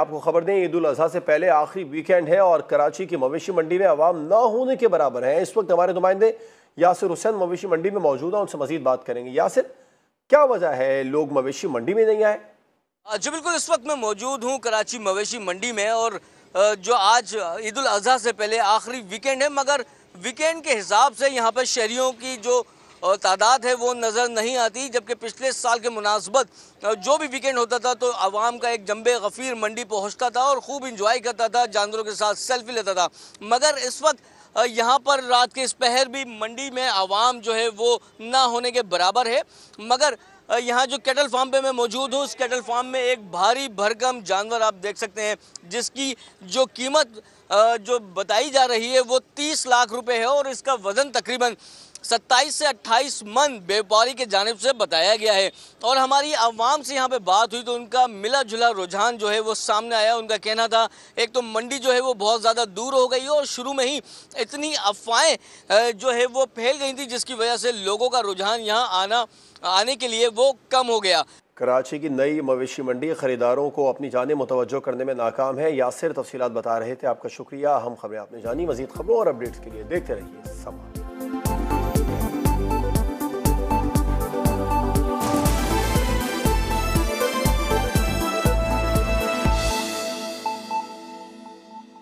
आपको खबर दें ईद उल अजहा से पहले आखिरी वीकेंड है और कराची की मवेशी मंडी में आवाम ना होने के बराबर है इस वक्त हमारे नुमाइंदे यासिर हुसैन मवेशी मंडी में मौजूद है उनसे मजीद बात करेंगे यासिर क्या वजह है लोग मवेशी मंडी में नहीं आए जी बिल्कुल इस वक्त मैं मौजूद हूँ कराची मवेशी मंडी में और जो आज ईद उल अजहा से पहले आखिरी वीकेंड है मगर वीकेंड के हिसाब से यहाँ पर शहरीों की जो तादाद है वो नज़र नहीं आती जबकि पिछले साल के मुनासबत जो भी वीकेंड होता था तो आवाम का एक जम्बे गफ़ीर मंडी पहुँचता था और खूब इंजॉय करता था जानवरों के साथ सेल्फी लेता था मगर इस वक्त यहाँ पर रात के इस पहर भी मंडी में आवाम जो है वो ना होने के बराबर है मगर यहाँ जो कैटल फार्म पे मैं मौजूद हूँ उस कैटल फार्म में एक भारी भरकम जानवर आप देख सकते हैं जिसकी जो कीमत जो बताई जा रही है वो तीस लाख रुपए है और इसका वज़न तकरीबन सत्ताईस से अट्ठाईस मन व्यापारी के जानब से बताया गया है और हमारी आवाम से यहाँ पे बात हुई तो उनका मिला जुला रुझान जो है वो सामने आया उनका कहना था एक तो मंडी जो है वो बहुत ज़्यादा दूर हो गई और शुरू में ही इतनी अफवाहें जो है वो फैल गई थी जिसकी वजह से लोगों का रुझान यहाँ आना आने के लिए वो कम हो गया कराची की नई मवेशी मंडी खरीदारों को अपनी जानब मुतवजो करने में नाकाम है यासिर तफसीत बता रहे थे आपका शुक्रिया हम खबरें आपने जानी मजीद खबरों और अपडेट्स के लिए देखते रहिए समाप्त